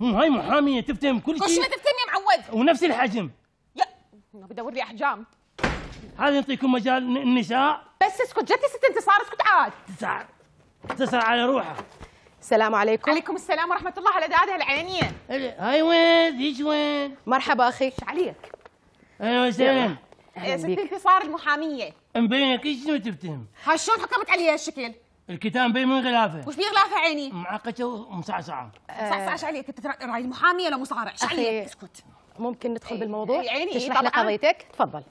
مو هاي محاميه تفتهم كل شيء شو تفتهم يا معود ونفس الحجم يا ما بدي اوري احجام هذا يعطيكم مجال النساء بس اسكت جتي ست انتصار اسكت عاد تسعر تسعر على روحها السلام عليكم عليكم السلام ورحمه الله على دادها العينيه إيه، هاي وين هيش وين مرحبا اخي ايش عليك اهلا وسهلا ست انتصار المحاميه مبينه ايش شنو تفتهم هاي شلون حكمت علي هالشكل؟ الكتاب بين من غلافه وش بيه غلافه عيني؟ معقده ومصعصعه مصعصعه ايش عليك؟ انت راي يعني محاميه ولا مصارع؟ ايش عليك؟ اسكت ممكن ندخل إيه، بالموضوع؟ إيه، عيني تشرح لي قضيتك؟ تفضل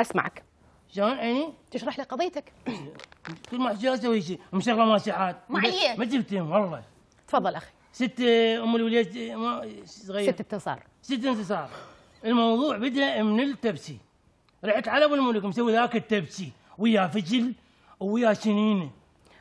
اسمعك شلون عيني؟ تشرح لي قضيتك كل ما احتاج اسوي شيء مشغله ماسحات ما ما جبتهم والله تفضل اخي ست ام الوليد ما صغير ست انتصار ست انتصار الموضوع بدا من التبسي رحت على ابو الملك مسوي ذاك التبسي ويا فجل ويا سنينه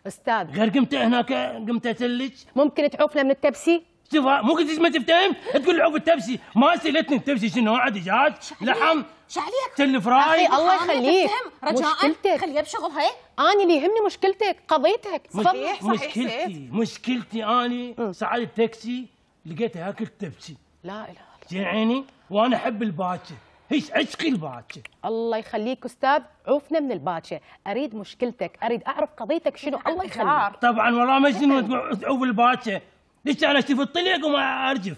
استاذ غير قمت هناك قمت اتلج ممكن تعوفنا من التبسي شوف ممكن ما تفتهم تقول عوف التبسي ما سالتني التبسي شنو نوع دجاج لحم شعليك تل فراي الله يخليك رجاء خليها بشغلها انا اللي يهمني مشكلتك قضيتك صحيح صحيح مشكلتي مشكلتي اني صعدت تاكسي لقيتها اكل تبسي لا اله الا الله عيني وانا احب الباكر هيش عشقي الباتشة الله يخليك استاذ عوفنا من الباتشة اريد مشكلتك اريد اعرف قضيتك شنو الله يخليك طبعا والله مجنون تعوف الباتشة ليش انا اشوف الطليق وما ارجف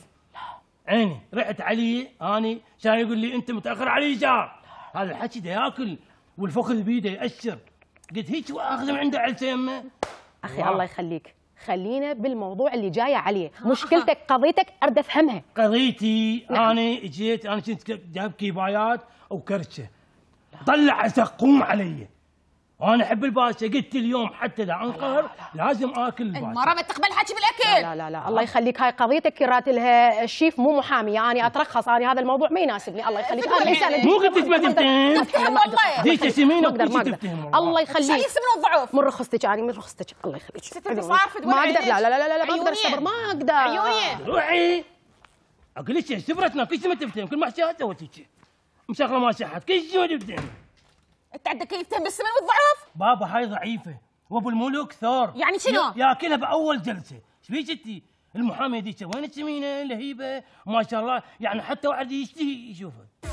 عيني رحت علي اني كان يقول لي انت متاخر علي جار هذا الحكي ده ياكل والفخذ بيده يأشر قلت هيك واخذ من عنده على يمه اخي الله يخليك خلينا بالموضوع اللي جاي عليه مشكلتك قضيتك ارد افهمها قضيتي نعم. انا جيت انا كنت جايب كيبايات وكرشه طلع تقوم علي انا احب الباسه قلت اليوم حتى اذا انقهر لازم اكل الباسه المره ما تقبل حكي بالاكل لا لا لا الله يخليك هاي قضيتك كرات لها الشيف مو محامي انا يعني اترخص انا هذا الموضوع ما يناسبني الله يخليك انا انسان يعني. مو قلت ما تفتهم تفتهم والله ذيك سمينه ما اقدر الله يخليك شو يسمون الضعف من رخصتك يعني من رخصتك الله يخليك ما اقدر لا لا لا لا ما اقدر صبر ما اقدر عيوني روحي اقول لك سفرتنا كل شيء ما تفتهم كل ما احتاج سويت مشغله ما صحت كل شيء ما تفتهم انت كيف كيفتين بالسمن وتضعف بابا هاي ضعيفه وابو الملوك ثور يعني شنو ياكلها باول جلسه ايش بيك انت المحامي ذيك وين السمينه لهيبه ما شاء الله يعني حتى واحد يشتهي يشوفها